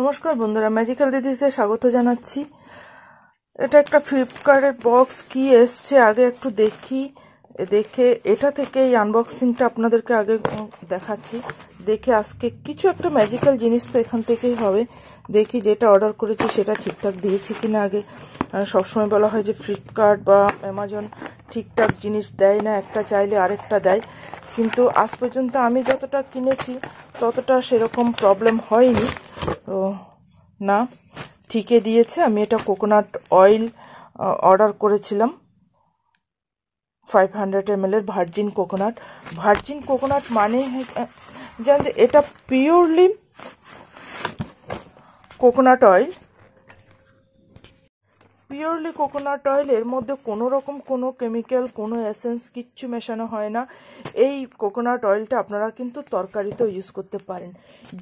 নমস্কার বন্ধুরা ম্যাজিক্যাল দিদিতে স্বাগত জানাচ্ছি এটা একটা ফ্লিপকার্টের বক্স কি এসছে আগে একটু দেখি দেখে এটা থেকে এই আনবক্সিংটা আপনাদেরকে আগে দেখাচ্ছি দেখে আজকে কিছু একটা ম্যাজিক্যাল জিনিস তো এখান থেকেই হবে দেখি যেটা অর্ডার করেছি সেটা ঠিকঠাক দিয়েছি কিনা আগে সবসময় বলা হয় যে ফ্লিপকার্ট বা অ্যামাজন ঠিকঠাক জিনিস দেয় না একটা চাইলে আরেকটা দেয় কিন্তু আজ পর্যন্ত আমি যতটা কিনেছি ততটা সেরকম প্রবলেম হয়নি তো না ঠিকে দিয়েছে আমি এটা কোকোনাট অয়েল অর্ডার করেছিলাম ফাইভ হান্ড্রেড এম এর ভার্জিন কোকোনাট ভার্জিন কোকোনাট মানে জানতে এটা purely coconut oil purely coconut oil এর মধ্যে কোনো রকম কোনো কেমিক্যাল কোনো এসেন্স কিচ্ছু মেশানো হয় না এই কোকোনাট অয়েলটা আপনারা কিন্তু তরকারিতেও ইউজ করতে পারেন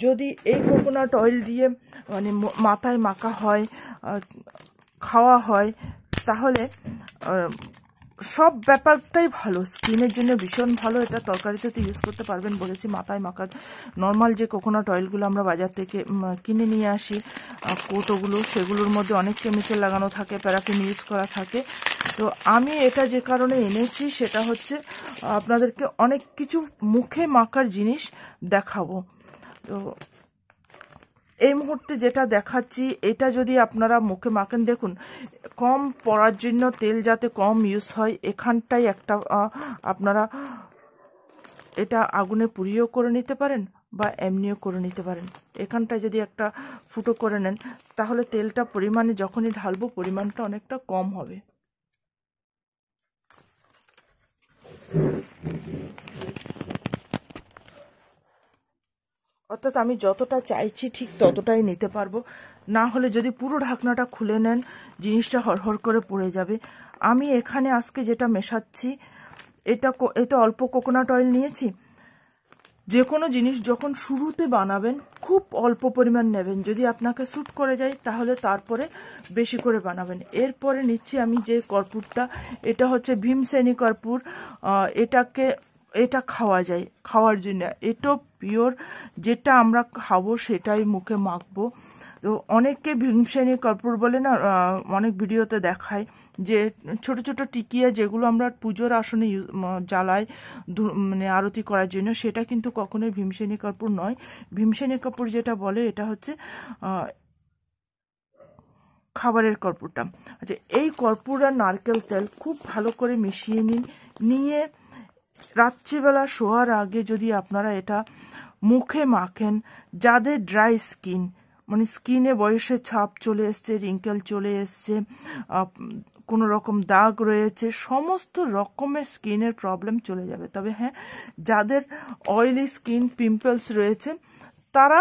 যদি এই কোকোনাট অয়েল দিয়ে মানে মাথায় মাখা হয় খাওয়া হয় তাহলে সব ব্যাপারটাই ভালো স্কিনের জন্য ভীষণ ভালো এটা তরকারিতে তো ইউজ করতে পারবেন বলেছি মাথায় মাখা নর্মাল যে কোকোনাট অয়েলগুলো আমরা বাজার থেকে কিনে নিয়ে আসি কৌটোগুলো সেগুলোর মধ্যে অনেক কেমিক্যাল লাগানো থাকে প্যারাফিন ইউজ করা থাকে তো আমি এটা যে কারণে এনেছি সেটা হচ্ছে আপনাদেরকে অনেক কিছু মুখে মাখার জিনিস দেখাবো তো এই মুহূর্তে যেটা দেখাচ্ছি এটা যদি আপনারা মুখে মাখেন দেখুন কম পড়ার জন্য তেল যাতে কম ইউজ হয় এখানটাই একটা আপনারা এটা আগুনে পুড়িয়েও করে নিতে পারেন বা এমনিও করে নিতে পারেন এখানটায় যদি একটা ফুটো করে নেন তাহলে তেলটা পরিমাণে যখনই ঢালবো পরিমাণটা অনেকটা কম হবে অর্থাৎ আমি যতটা চাইছি ঠিক ততটাই নিতে পারবো না হলে যদি পুরো ঢাকনাটা খুলে নেন জিনিসটা হরহর করে পড়ে যাবে আমি এখানে আজকে যেটা মেশাচ্ছি এটা এটা অল্প কোকোনাট অয়েল নিয়েছি যে কোনো জিনিস যখন শুরুতে বানাবেন খুব অল্প পরিমাণ নেবেন যদি আপনাকে স্যুট করে যায় তাহলে তারপরে বেশি করে বানাবেন এরপরে নিচ্ছি আমি যে কর্পূরটা এটা হচ্ছে ভীমসেনী কর্পূর এটাকে এটা খাওয়া যায় খাওয়ার জন্য এটা পিওর যেটা আমরা খাবো সেটাই মুখে মাখবো তো অনেককে ভীমসেনী কর্পূর বলে না অনেক ভিডিওতে দেখায় যে ছোট ছোট টিকিয়া যেগুলো আমরা পুজোর আসনে জ্বালাই মানে আরতি করার জন্য সেটা কিন্তু কখনোই ভীমসেনী কর্পূর নয় ভীমসেনী কর্পূর যেটা বলে এটা হচ্ছে খাবারের কর্পূরটা আচ্ছা এই কর্পূর আর নারকেল তেল খুব ভালো করে মিশিয়ে নিন নিয়ে রাত্রিবেলা শোয়ার আগে যদি আপনারা এটা মুখে মাখেন যাদের ড্রাই স্কিন মানে স্কিনে বয়সের ছাপ চলে এসছে রিঙ্কেল চলে এসছে কোনো রকম দাগ রয়েছে সমস্ত রকমের স্কিনের প্রবলেম চলে যাবে তবে হ্যাঁ যাদের অয়েলি স্কিন পিম্পলস রয়েছে তারা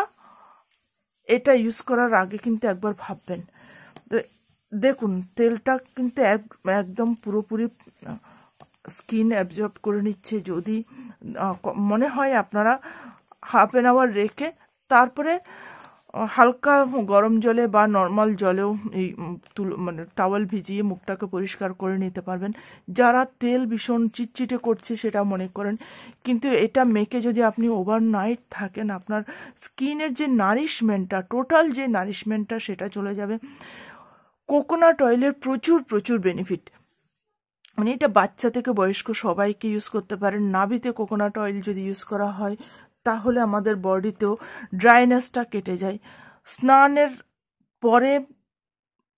এটা ইউজ করার আগে কিন্তু একবার ভাববেন দেখুন তেলটা কিন্তু একদম পুরোপুরি স্কিন অ্যাবজর্ব করে নিচ্ছে যদি মনে হয় আপনারা হাফ অ্যান আওয়ার রেখে তারপরে হালকা গরম জলে বা নর্মাল জলেও এই মানে টাওয়াল ভিজিয়ে মুখটাকে পরিষ্কার করে নিতে পারবেন যারা তেল ভীষণ চিটচিটে করছে সেটা মনে করেন কিন্তু এটা মেকে যদি আপনি ওভারনাইট থাকেন আপনার স্কিনের যে নারিশমেন্টটা টোটাল যে নারিশমেন্টটা সেটা চলে যাবে কোকোনাট অয়েলের প্রচুর প্রচুর বেনিফিট মানে এটা বাচ্চা থেকে বয়স্ক সবাইকে ইউজ করতে পারেন নাভিতে কোকোনাট অয়েল যদি ইউজ করা হয় তাহলে আমাদের বডিতেও ড্রাইনেসটা কেটে যায় স্নানের পরে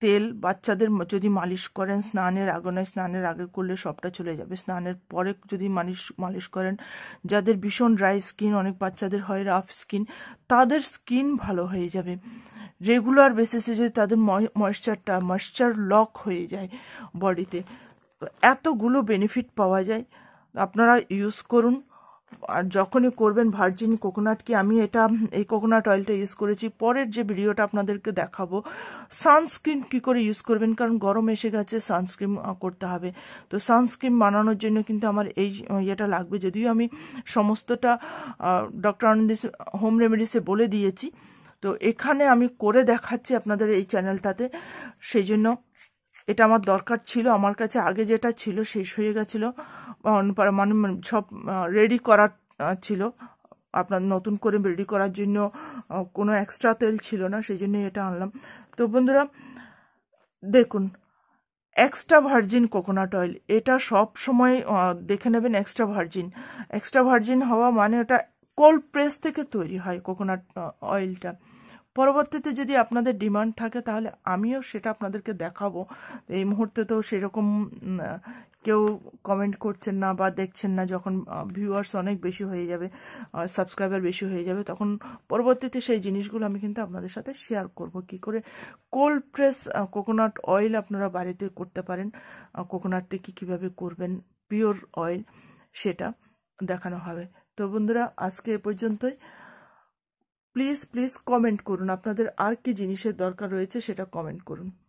তেল বাচ্চাদের যদি মালিশ করেন স্নানের আগে নয় স্নানের আগে করলে সবটা চলে যাবে স্নানের পরে যদি মালিশ মালিশ করেন যাদের ভীষণ ড্রাই স্কিন অনেক বাচ্চাদের হয় রাফ স্কিন তাদের স্কিন ভালো হয়ে যাবে রেগুলার বেসিসে যদি তাদের ময়শ্চারটা ময়শ্চার লক হয়ে যায় বডিতে তো এতগুলো বেনিফিট পাওয়া যায় আপনারা ইউজ করুন আর যখনই করবেন ভার্জিন কোকোনাট কি আমি এটা এই কোকোনাট অয়েলটা ইউজ করেছি পরের যে ভিডিওটা আপনাদেরকে দেখাবো সানস্ক্রিন কি করে ইউজ করবেন কারণ গরম এসে গেছে সানস্ক্রিন করতে হবে তো সানস্ক্রিন বানানোর জন্য কিন্তু আমার এই ইয়েটা লাগবে যদিও আমি সমস্তটা ডক্টর আনন্দিস হোম রেমেডিসে বলে দিয়েছি তো এখানে আমি করে দেখাচ্ছি আপনাদের এই চ্যানেলটাতে সেই জন্য এটা আমার দরকার ছিল আমার কাছে আগে যেটা ছিল শেষ হয়ে গেছিলো মানে সব রেডি করা ছিল আপনার নতুন করে রেডি করার জন্য কোনো এক্সট্রা তেল ছিল না সেই জন্যই এটা আনলাম তো বন্ধুরা দেখুন এক্সট্রা ভার্জিন কোকোনাট অয়েল এটা সব সময় দেখে নেবেন এক্সট্রা ভার্জিন এক্সট্রা ভার্জিন হওয়া মানে ওটা কোল্ড প্রেস থেকে তৈরি হয় কোকোনাট অয়েলটা পরবর্তীতে যদি আপনাদের ডিমান্ড থাকে তাহলে আমিও সেটা আপনাদেরকে দেখাবো এই মুহূর্তে তো সেরকম কেউ কমেন্ট করছেন না বা দেখছেন না যখন ভিউয়ার্স অনেক বেশি হয়ে যাবে সাবস্ক্রাইবার বেশি হয়ে যাবে তখন পরবর্তীতে সেই জিনিসগুলো আমি কিন্তু আপনাদের সাথে শেয়ার করব কি করে কোল্ড প্রেস কোকোনাট অয়েল আপনারা বাড়িতে করতে পারেন কোকোনাট থেকে কীভাবে করবেন পিওর অয়েল সেটা দেখানো হবে তো বন্ধুরা আজকে এ পর্যন্তই প্লিজ প্লিজ কমেন্ট করুন আপনাদের আর কি জিনিসের দরকার রয়েছে সেটা কমেন্ট করুন